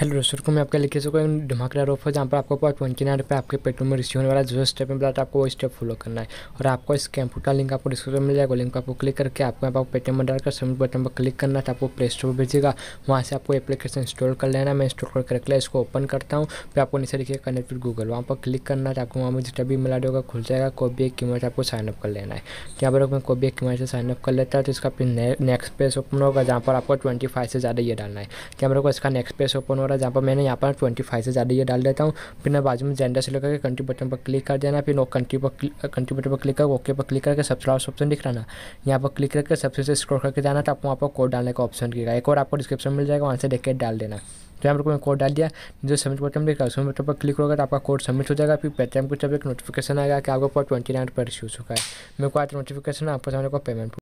hello दोस्तों को मैं आपका लिखे सको धमाकेदार ऑफर जहाँ पर आपको पॉइंट ट्वेंटी नाइन रुपये आपके पेट्रोल में रिसीव होने वाला जो स्टेप में बताया आपको वो स्टेप फॉलो करना है और आपको इस कैंपू का लिंक आपको डिस्क्रिप्शन मिल जाएगा लिंक आपको क्लिक करके आपको यहाँ पर पेटीएम में डालकर सबमिट बटन पर क्लिक करना है तो आपको प्ले स्टोर भेजेगा वहाँ से आपको एप्लीकेशन इंस्टॉल कर लेना मैं इंस्टॉल करके रख लिया इसको ओपन करता हूँ फिर आपको नीचे लिखिए कनेक्ट विद गूगल वहाँ पर क्लिक करना है तो आपको वहाँ पर जितना भी मिला देगा खुल जाएगा कोई भी एक कीमत आपको साइनअप कर लेना है यहाँ पर मैं कोई भी एक कीमत से साइनअप कर लेता है तो इसका फिर नेक्स्ट पेज ओपन होगा जहाँ पर आपको ट्वेंटी फाइव से ज़्यादा ये डालना है क्या मेरे को इसका नेक्स्ट पेज ओपन हो रहा है जहाँ पर मैंने यहाँ पर ट्वेंटी फाइव से ज़्यादा ये डाल देता हूँ फिर मैं बाजू में जेंडर से लेकर के कंट्री बटन पर क्लिक कर देना फिर कंट्री पर कंट्री बटन uh, पर क्लिक कर ओके पर क्लिक करके सबसे लास्ट ऑप्शन दिख रहा ना यहाँ पर क्लिक करके सबसे से स्क्रॉल करके जाना तो आपको वहाँ पर कोड डालने का ऑप्शन देगा एक और आपको डिस्क्रिप्शन मिल जाएगा वहाँ से देख के डाल देना तो यहाँ पर मैं कोड डाल दिया जो सबमिट बटन दिख रहा सबमिट बटन पर क्लिक होगा तो आपका कोड सबमिट हो जाएगा फिर पेटीएम को जब एक नोटिफिकेशन आएगा कि आपको ट्वेंटी नाइन पर इश्यूज चुका है मेरे को आज नोटिफिकेशन आपको सामने को पेमेंट